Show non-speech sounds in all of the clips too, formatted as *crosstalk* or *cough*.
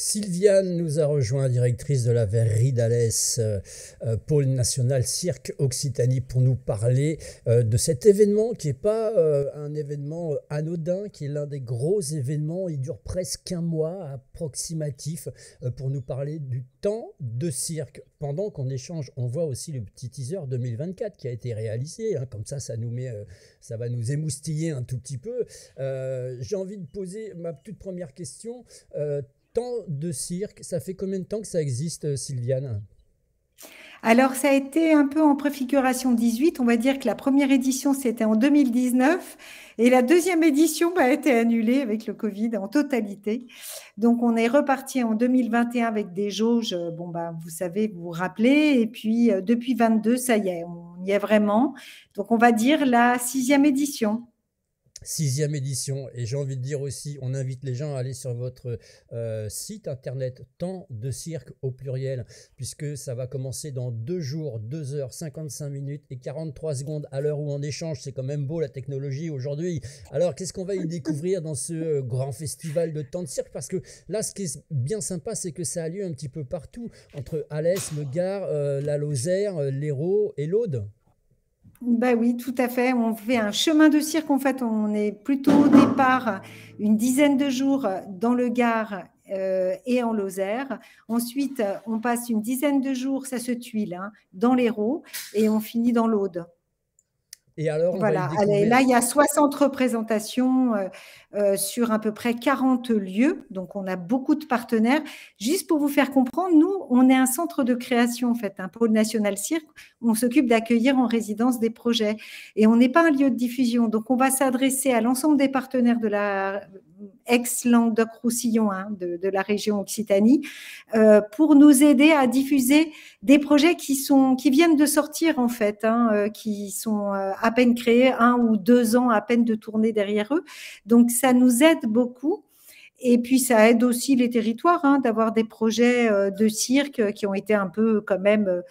Sylviane nous a rejoint, directrice de la Verrerie d'Alès, euh, euh, pôle national cirque Occitanie, pour nous parler euh, de cet événement qui n'est pas un événement anodin, qui est l'un des gros événements. Il dure presque un mois approximatif pour nous parler du temps de cirque. Pendant qu'on échange, on voit aussi le petit teaser 2024 qui a été réalisé. Hein. comme ça, ça nous met, ça va nous émoustiller un tout petit peu. J'ai envie de poser ma toute première question de cirque, ça fait combien de temps que ça existe, euh, Sylviane alors ça a été un peu en préfiguration 18, on va dire que la première édition c'était en 2019 et la deuxième édition bah, a été annulée avec le Covid en totalité. Donc on est reparti en 2021 avec des jauges, euh, bon bah, vous savez, vous vous rappelez, et puis euh, depuis 22 ça y est, on y est vraiment. Donc on va dire la sixième édition. Sixième édition, et j'ai envie de dire aussi, on invite les gens à aller sur votre euh, site internet Temps de Cirque au pluriel, puisque ça va commencer dans deux jours, 2 heures, 55 minutes et 43 secondes à l'heure où on échange. C'est quand même beau la technologie aujourd'hui. Alors, qu'est-ce qu'on va y découvrir dans ce euh, grand festival de Temps de Cirque Parce que là, ce qui est bien sympa, c'est que ça a lieu un petit peu partout, entre Alès, Le Gard, euh, la Lozère, l'Hérault et l'Aude. Bah oui, tout à fait. On fait un chemin de cirque. En fait, on est plutôt au départ une dizaine de jours dans le Gard euh, et en Lozère. Ensuite, on passe une dizaine de jours, ça se tuile, hein, dans l'Hérault, et on finit dans l'Aude. Et alors, voilà. Allez, là, il y a 60 représentations euh, euh, sur à peu près 40 lieux. Donc, on a beaucoup de partenaires. Juste pour vous faire comprendre, nous, on est un centre de création, en fait, un pôle national cirque. On s'occupe d'accueillir en résidence des projets. Et on n'est pas un lieu de diffusion. Donc, on va s'adresser à l'ensemble des partenaires de la ex-Languedoc-Roussillon hein, de, la région Occitanie, euh, pour nous aider à diffuser des projets qui sont qui viennent de sortir en fait, hein, euh, qui sont euh, à peine créés, un ou deux ans à peine de tourner derrière eux. Donc ça nous aide beaucoup. Et puis ça aide aussi les territoires hein, d'avoir des projets de cirque qui ont été un peu quand même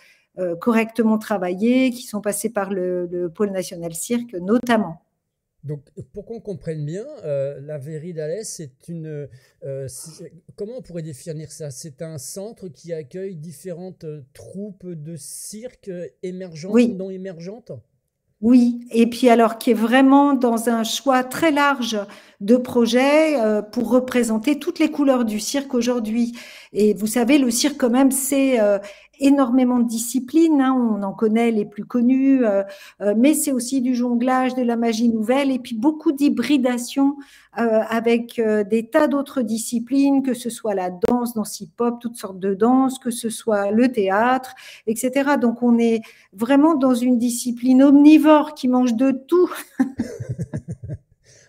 correctement travaillés, qui sont passés par le pôle national cirque notamment. Donc, pour qu'on comprenne bien, euh, la Véry d'Alès, c'est une. Euh, comment on pourrait définir ça C'est un centre qui accueille différentes euh, troupes de cirque émergentes, non émergentes oui, et puis alors qui est vraiment dans un choix très large de projets pour représenter toutes les couleurs du cirque aujourd'hui. Et vous savez, le cirque quand même, c'est énormément de disciplines. Hein, on en connaît les plus connues, euh, euh, mais c'est aussi du jonglage, de la magie nouvelle, et puis beaucoup d'hybridation euh, avec des tas d'autres disciplines, que ce soit la danse, dans hip-hop, toutes sortes de danses, que ce soit le théâtre, etc. Donc on est vraiment dans une discipline omnivore qui mange de tout. *laughs*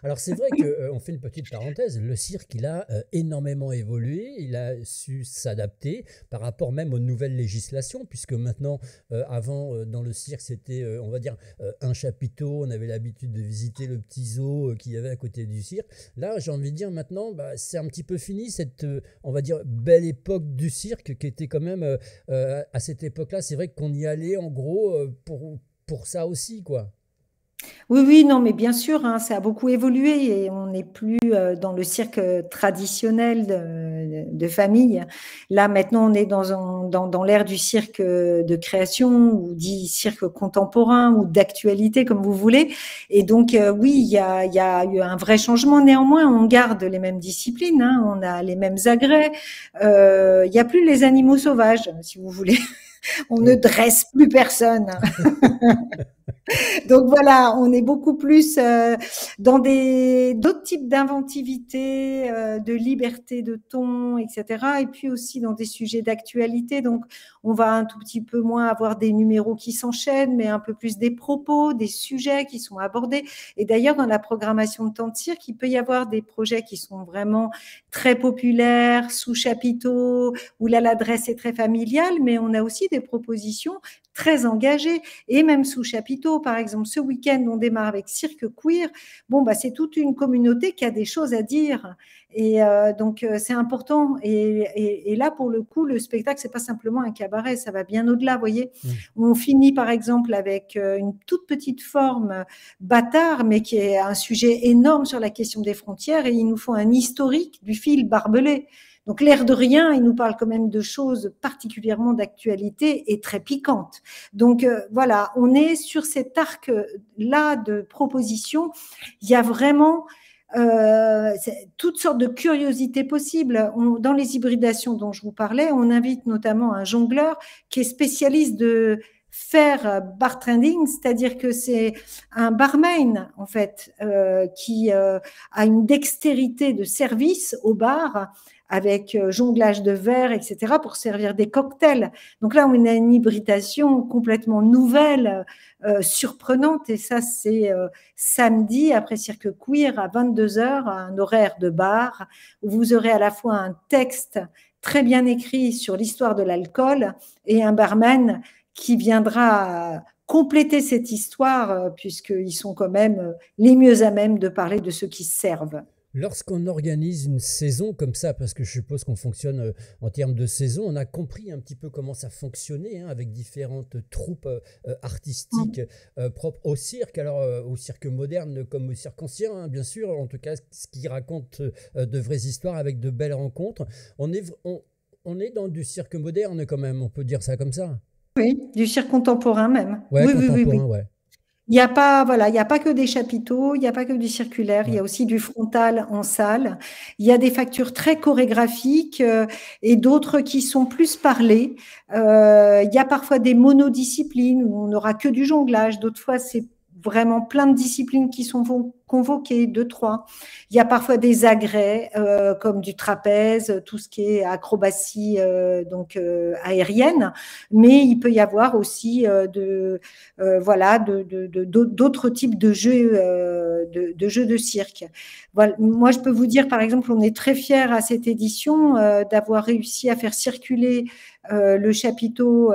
Alors c'est vrai qu'on euh, fait une petite parenthèse, le cirque il a euh, énormément évolué, il a su s'adapter par rapport même aux nouvelles législations, puisque maintenant, euh, avant dans le cirque c'était on va dire un chapiteau, on avait l'habitude de visiter le petit zoo qu'il y avait à côté du cirque. Là j'ai envie de dire maintenant bah, c'est un petit peu fini cette on va dire belle époque du cirque qui était quand même à cette époque là c'est vrai qu'on y allait en gros pour, pour ça aussi quoi. Oui, oui, non, mais bien sûr, hein, ça a beaucoup évolué et on n'est plus euh, dans le cirque traditionnel de, famille. Là, maintenant, on est dans, dans, l'ère du cirque de création ou dit cirque contemporain ou d'actualité, comme vous voulez. Et donc, euh, oui, il y a, y a, eu un vrai changement. Néanmoins, on garde les mêmes disciplines, hein, on a les mêmes agrès. Euh, il n'y a plus les animaux sauvages, si vous voulez. *laughs* on ne dresse plus personne. *laughs* Donc voilà, on est beaucoup plus euh, dans des d'autres types d'inventivité, euh, de liberté de ton, etc. Et puis aussi dans des sujets d'actualité. Donc on va un tout petit peu moins avoir des numéros qui s'enchaînent, mais un peu plus des propos, des sujets qui sont abordés. Et d'ailleurs dans la programmation de temps de cirque, il peut y avoir des projets qui sont vraiment très populaires, sous chapiteaux, où là l'adresse est très familiale, mais on a aussi des propositions très engagés et même sous chapiteau. Par exemple, ce week-end, on démarre avec Cirque Queer. Bon, bah, c'est toute une communauté qui a des choses à dire. Et euh, donc, euh, c'est important. Et, là, pour le coup, le spectacle, c'est pas simplement un cabaret, ça va bien au-delà, vous voyez. Mmh. On finit, par exemple, avec euh, une toute petite forme bâtard, mais qui est un sujet énorme sur la question des frontières. Et il nous faut un historique du fil barbelé. Donc l'air de rien, il nous parle quand même de choses particulièrement d'actualité et très piquantes. Donc euh, voilà, on est sur cet arc-là de propositions. Il y a vraiment euh, toutes sortes de curiosités possibles. dans les hybridations dont je vous parlais, on invite notamment un jongleur qui est spécialiste de faire bartending, c'est-à-dire que c'est un barman en fait euh, qui a une dextérité de service au bar avec euh, jonglage de verre, etc., pour servir des cocktails. Donc là, on a une hybridation complètement nouvelle, euh, surprenante, et ça, c'est euh, samedi après Cirque Queer à 22h, un horaire de bar, où vous aurez à la fois un texte très bien écrit sur l'histoire de l'alcool et un barman qui viendra compléter cette histoire, puisqu'ils sont quand même les mieux à même de parler de ceux qui servent. Lorsqu'on organise une saison comme ça, parce que je suppose qu'on fonctionne euh, en termes de saison, on a compris un petit peu comment ça fonctionnait hein, avec différentes troupes euh, euh, artistiques propres au cirque, alors au cirque moderne comme au cirque ancien, hein, bien sûr, en tout cas ce qui raconte de vraies histoires avec de belles rencontres. On est, on, est dans du cirque moderne quand même, on peut dire ça comme ça. Oui, du cirque contemporain même. oui, contemporain, oui, oui. Il n'y a pas, voilà, il n'y a pas que des chapiteaux, il n'y a pas que du circulaire, il y a aussi du frontal en salle. Il y a des factures très chorégraphiques euh, et d'autres qui sont plus parlées. Euh, il y a parfois des monodisciplines où on n'aura que du jonglage, d'autres fois c'est vraiment plein de disciplines qui sont convoquées, de trois. Il y a parfois des agrès, euh, comme du trapèze, tout ce qui est acrobatie euh, donc euh, aérienne, mais il peut y avoir aussi de voilà d'autres de, de, types de jeux de, jeux de cirque. Moi, je peux vous dire, par exemple, on est très fiers à cette édition d'avoir réussi à faire circuler le chapiteau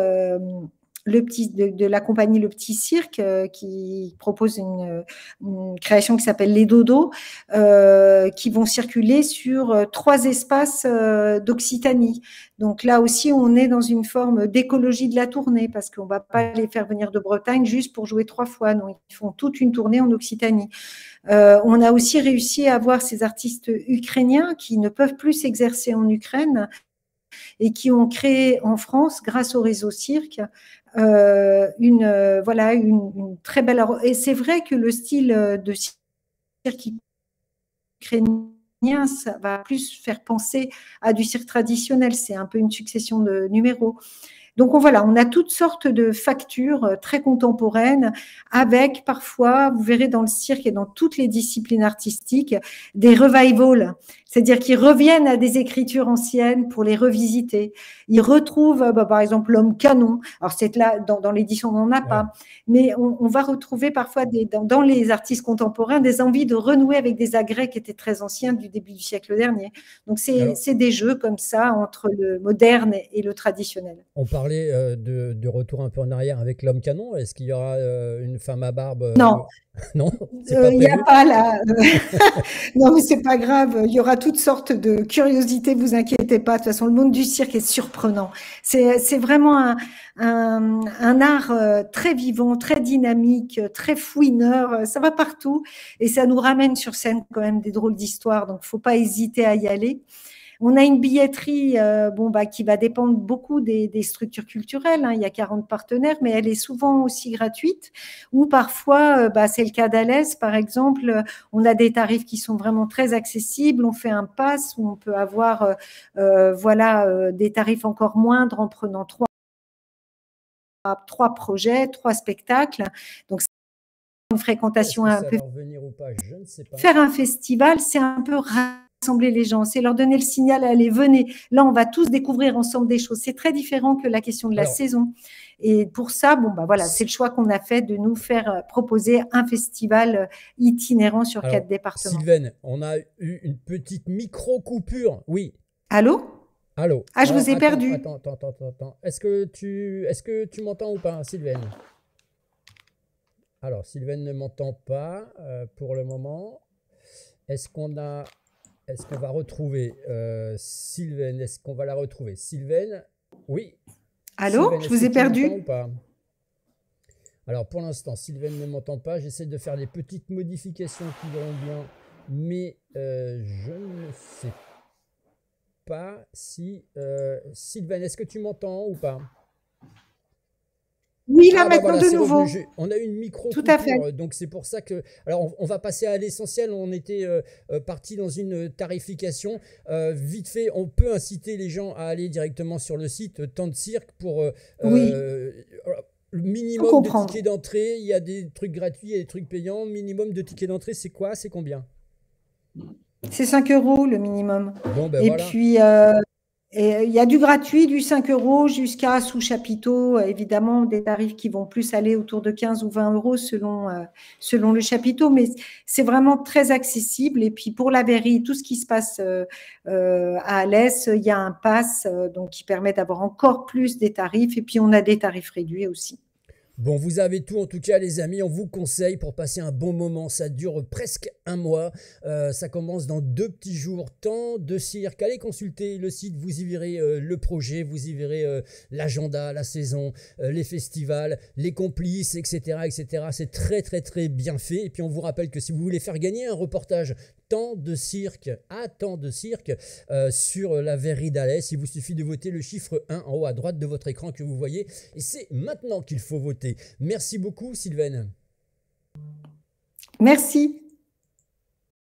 le petit, de, la compagnie Le Petit Cirque euh, qui propose une, création qui s'appelle Les Dodos, euh, qui vont circuler sur euh, trois espaces d'Occitanie. Donc là aussi, on est dans une forme d'écologie de la tournée parce qu'on ne va pas les faire venir de Bretagne juste pour jouer trois fois. Non, ils font toute une tournée en Occitanie. on a aussi réussi à avoir ces artistes ukrainiens qui ne peuvent plus s'exercer en Ukraine et qui ont créé en France, grâce au réseau cirque, euh, euh, une très belle. Et c'est vrai que le style euh, de cirque ukrainien va plus faire penser à du cirque traditionnel. C'est un peu une succession de numéros. Donc on, voilà, on a toutes sortes de factures euh, très contemporaines avec parfois, vous verrez dans le cirque et dans toutes les disciplines artistiques, des revivals, c'est-à-dire qu'ils reviennent à des écritures anciennes pour les revisiter. Ils retrouvent, euh, bah, par exemple, l'homme canon. Alors c'est là, dans, l'édition, on n'en a pas, mais on, va retrouver parfois dans, dans, les artistes contemporains des envies de renouer avec des agrès qui étaient très anciens du début du siècle dernier. Donc c'est des jeux comme ça entre le moderne et le traditionnel parlé euh, de, retour un peu en arrière avec l'homme canon. Est-ce qu'il y aura euh, une femme à barbe euh, Non. *laughs* non Il n'y a pas là. *laughs* non, mais c'est pas grave. Il y aura toutes sortes de curiosités. Vous inquiétez pas. De toute façon, le monde du cirque est surprenant. C'est vraiment un, un, un, art très vivant, très dynamique, très fouineur. Ça va partout et ça nous ramène sur scène quand même des drôles d'histoires. Donc, faut pas hésiter à y aller. On a une billetterie euh, bon, bah, qui va dépendre beaucoup des, structures culturelles. Hein. Il y a 40 partenaires, mais elle est souvent aussi gratuite. Ou parfois, euh, bah, c'est le cas d'Alès, par exemple, euh, on a des tarifs qui sont vraiment très accessibles. On fait un pass où on peut avoir voilà, des tarifs encore moindres en prenant trois, projets, trois spectacles. Donc, une fréquentation un peu. Faire un festival, c'est un peu rare rassembler les gens, c'est leur donner le signal, allez, venez. Là, on va tous découvrir ensemble des choses. C'est très différent que la question de la saison. Et pour ça, bon, bah voilà, c'est le choix qu'on a fait de nous faire euh, proposer un festival euh, itinérant sur quatre départements. Sylvaine, on a eu une petite micro-coupure. Oui. Allô Allô Ah, je vous ai perdu. Attends, attends, attends, attends. Est-ce que tu, est tu m'entends ou pas, Sylvaine Alors, Sylvaine ne m'entend pas euh, pour le moment. Est-ce qu'on a est-ce qu'on va retrouver euh, Est-ce qu'on va la retrouver Sylvaine Oui. Allô Je vous ai perdu. Alors pour l'instant, Sylvain ne m'entend pas. J'essaie de faire des petites modifications qui vont bien, mais euh, je ne sais pas si. Euh, est-ce que tu m'entends ou pas oui, là ah, bah maintenant de nouveau. On a eu une micro. Tout à fait. Euh, donc c'est pour ça que. Alors on, va passer à l'essentiel. On était euh, euh, parti dans une tarification. vite fait, on peut inciter les gens à aller directement sur le site Temps de Cirque pour. oui. Le minimum de tickets d'entrée, il y a des trucs gratuits, il y a des trucs payants. Minimum de tickets d'entrée, c'est quoi C'est combien C'est 5 euros le minimum. Bon, ben, Et puis, euh, il y a du gratuit, du 5 euros jusqu'à sous chapiteau, euh, évidemment, des tarifs qui vont plus aller autour de 15 ou 20 euros selon, euh, selon le chapiteau, mais c'est vraiment très accessible. Et puis pour la verrie, tout ce qui se passe à Alès, il y a un pass donc qui permet d'avoir encore plus des tarifs. Et puis on a des tarifs réduits aussi. Bon, vous avez tout en tout cas, les amis. On vous conseille pour passer un bon moment. Ça dure presque un mois. Euh, ça commence dans deux petits jours. Tant de cirque. Allez consulter le site. Vous y verrez euh, le projet. Vous y verrez euh, l'agenda, la saison, les festivals, les complices, etc., etc. C'est très, très, très bien fait. Et puis, on vous rappelle que si vous voulez faire gagner un reportage de cirque, à tant de cirque euh, sur la d'alès Il vous suffit de voter le chiffre 1 en haut à droite de votre écran que vous voyez. Et c'est maintenant qu'il faut voter. Merci beaucoup, Sylvaine. Merci.